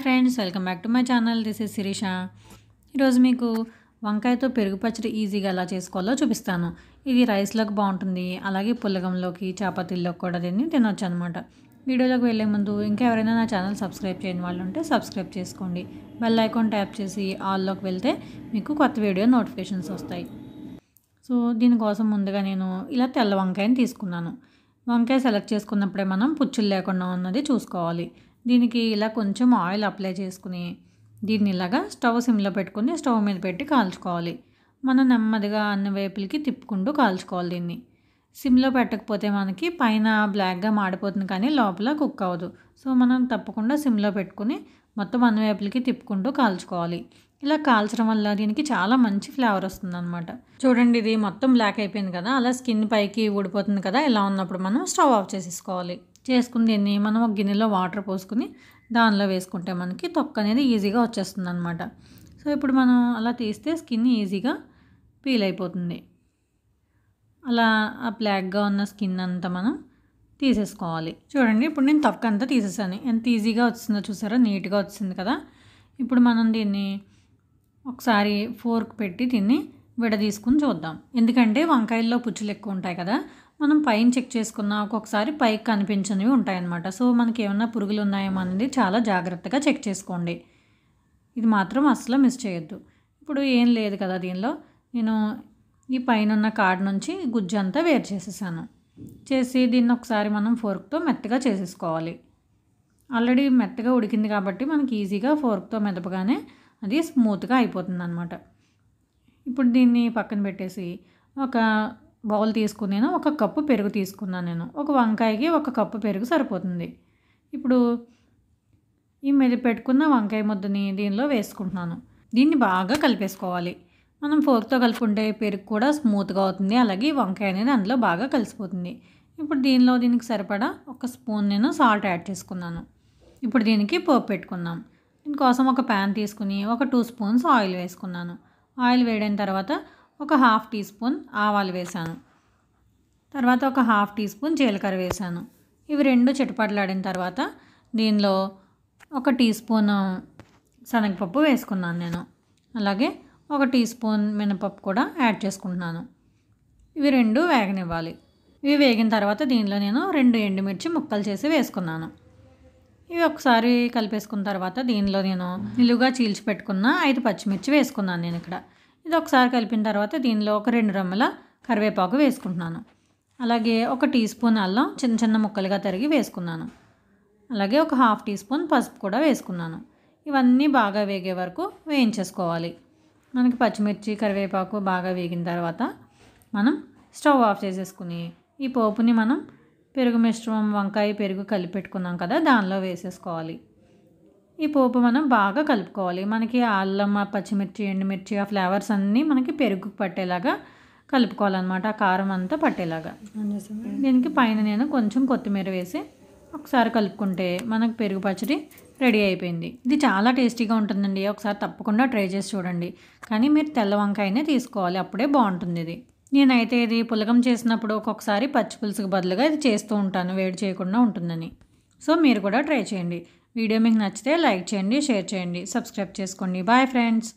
hi friends welcome back to my channel this is Shirisha ఈరోజు మీకు వంకాయతో పెరుగు పచ్చడి ఈజీగా ఎలా చేసుకోవాలో చూపిస్తాను ఇది రైస్లోకి బాగుంటుంది అలాగే పుల్లగంలోకి చాపాతీల్లోకి కూడా దీన్ని తినొచ్చు అనమాట వీడియోలోకి వెళ్ళే ముందు ఇంకా ఎవరైనా నా ఛానల్ సబ్స్క్రైబ్ చేయని వాళ్ళు ఉంటే సబ్స్క్రైబ్ చేసుకోండి బెల్ ఐకాన్ ట్యాప్ చేసి ఆల్లోకి వెళ్తే మీకు కొత్త వీడియో నోటిఫికేషన్స్ వస్తాయి సో దీనికోసం ముందుగా నేను ఇలా తెల్ల వంకాయని తీసుకున్నాను వంకాయ సెలెక్ట్ చేసుకున్నప్పుడే మనం పుచ్చులు లేకుండా ఉన్నది చూసుకోవాలి దీనికి ఇలా కొంచెం ఆయిల్ అప్లై చేసుకుని దీన్ని ఇలాగా స్టవ్ సిమ్లో పెట్టుకుని స్టవ్ మీద పెట్టి కాల్చుకోవాలి మనం నెమ్మదిగా అన్ని వేపులకి తిప్పుకుంటూ కాల్చుకోవాలి దీన్ని సిమ్లో పెట్టకపోతే మనకి పైన బ్లాక్గా మాడిపోతుంది కానీ లోపల కుక్ అవ్వదు సో మనం తప్పకుండా సిమ్లో పెట్టుకుని మొత్తం అన్ని వైపులకి తిప్పుకుంటూ కాల్చుకోవాలి ఇలా కాల్చడం వల్ల దీనికి చాలా మంచి ఫ్లేవర్ వస్తుంది అనమాట చూడండి ఇది మొత్తం బ్లాక్ అయిపోయింది కదా అలా స్కిన్ పైకి ఊడిపోతుంది కదా ఇలా ఉన్నప్పుడు మనం స్టవ్ ఆఫ్ చేసేసుకోవాలి చేసుకుని దీన్ని మనం ఒక గిన్నెలో వాటర్ పోసుకుని దానిలో వేసుకుంటే మనకి తొక్క అనేది ఈజీగా వచ్చేస్తుంది అనమాట సో ఇప్పుడు మనం అలా తీస్తే స్కిన్ ఈజీగా పీల్ అయిపోతుంది అలా ఆ బ్లాక్గా ఉన్న స్కిన్ అంతా మనం తీసేసుకోవాలి చూడండి ఇప్పుడు నేను తొక్క అంతా తీసేసాను ఎంత ఈజీగా వచ్చిందో చూసారా నీట్గా వచ్చింది కదా ఇప్పుడు మనం దీన్ని ఒకసారి ఫోర్క్ పెట్టి దీన్ని విడదీసుకుని చూద్దాం ఎందుకంటే వంకాయల్లో పుచ్చులు ఎక్కువ ఉంటాయి కదా మనం పైన చెక్ చేసుకున్నా ఒక్కొక్కసారి పైకి కనిపించనివి ఉంటాయన్నమాట సో మనకి ఏమైనా పురుగులు ఉన్నాయేమో అనేది చాలా జాగ్రత్తగా చెక్ చేసుకోండి ఇది మాత్రం అస్సలు మిస్ చేయొద్దు ఇప్పుడు ఏం లేదు కదా దీనిలో నేను ఈ పైన ఉన్న కార్డ్ నుంచి గుజ్జు అంతా వేరు చేసేసాను చేసి దీన్ని ఒకసారి మనం ఫోర్క్తో మెత్తగా చేసేసుకోవాలి ఆల్రెడీ మెత్తగా ఉడికింది కాబట్టి మనకి ఈజీగా ఫోర్క్తో మెదపగానే అది స్మూత్గా అయిపోతుంది అనమాట ఇప్పుడు దీన్ని పక్కన పెట్టేసి ఒక బౌల్ తీసుకుని నేను ఒక కప్పు పెరుగు తీసుకున్నాను నేను ఒక వంకాయకి ఒక కప్పు పెరుగు సరిపోతుంది ఇప్పుడు ఈ మెది పెట్టుకున్న వంకాయ ముద్దని దీనిలో వేసుకుంటున్నాను దీన్ని బాగా కలిపేసుకోవాలి మనం ఫోర్క్తో కలుపుకుంటే పెరుగు కూడా స్మూత్గా అవుతుంది అలాగే వంకాయ అనేది అందులో బాగా కలిసిపోతుంది ఇప్పుడు దీనిలో దీనికి సరిపడా ఒక స్పూన్ నేను సాల్ట్ యాడ్ చేసుకున్నాను ఇప్పుడు దీనికి పోపు పెట్టుకున్నాం దీనికోసం ఒక ప్యాన్ తీసుకుని ఒక టూ స్పూన్స్ ఆయిల్ వేసుకున్నాను ఆయిల్ వేడిన తర్వాత ఒక హాఫ్ టీ స్పూన్ ఆవాలు వేశాను తర్వాత ఒక హాఫ్ టీ స్పూన్ జీలకర్ర వేసాను ఇవి రెండు చిటపాట్లాడిన తర్వాత దీనిలో ఒక టీ స్పూన్ శనగపప్పు వేసుకున్నాను నేను అలాగే ఒక టీ స్పూన్ మినపప్పు కూడా యాడ్ చేసుకుంటున్నాను ఇవి రెండు వేగనివ్వాలి ఇవి వేగిన తర్వాత దీనిలో నేను రెండు ఎండుమిర్చి ముక్కలు చేసి వేసుకున్నాను ఇవి ఒకసారి కలిపేసుకున్న తర్వాత దీనిలో నేను నిలువుగా చీల్చి పెట్టుకున్న ఐదు పచ్చిమిర్చి వేసుకున్నాను నేను ఇక్కడ ఇది ఒకసారి కలిపిన తర్వాత దీనిలో ఒక రెండు రొమ్మల కరివేపాకు వేసుకుంటున్నాను అలాగే ఒక టీ స్పూన్ అల్లం చిన్న చిన్న ముక్కలుగా తరిగి వేసుకున్నాను అలాగే ఒక హాఫ్ టీ స్పూన్ పసుపు కూడా వేసుకున్నాను ఇవన్నీ బాగా వేగే వరకు వేయించేసుకోవాలి మనకి పచ్చిమిర్చి కరివేపాకు బాగా వేగిన తర్వాత మనం స్టవ్ ఆఫ్ చేసేసుకుని ఈ పోపుని మనం పెరుగు మిశ్రమం వంకాయ పెరుగు కలిపి పెట్టుకున్నాం కదా దానిలో వేసేసుకోవాలి ఈ పోపు మనం బాగా కలుపుకోవాలి మనకి అల్లం పచ్చిమిర్చి ఎండుమిర్చి ఆ ఫ్లేవర్స్ అన్నీ మనకి పెరుగు పట్టేలాగా కలుపుకోవాలన్నమాట ఆ కారం అంతా పట్టేలాగా దీనికి పైన నేను కొంచెం కొత్తిమీర వేసి ఒకసారి కలుపుకుంటే మనకు పెరుగు పచ్చడి రెడీ అయిపోయింది ఇది చాలా టేస్టీగా ఉంటుందండి ఒకసారి తప్పకుండా ట్రై చేసి చూడండి కానీ మీరు తెల్ల వంకాయనే తీసుకోవాలి అప్పుడే బాగుంటుంది ఇది నేనైతే ఇది పులగం చేసినప్పుడు ఒక్కొక్కసారి పచ్చి పులుసుకు బదులుగా ఇది చేస్తూ ఉంటాను వేడి చేయకుండా ఉంటుందని సో మీరు కూడా ట్రై చేయండి వీడియో మీకు నచ్చితే లైక్ చేయండి షేర్ చేయండి సబ్స్క్రైబ్ చేసుకోండి బాయ్ ఫ్రెండ్స్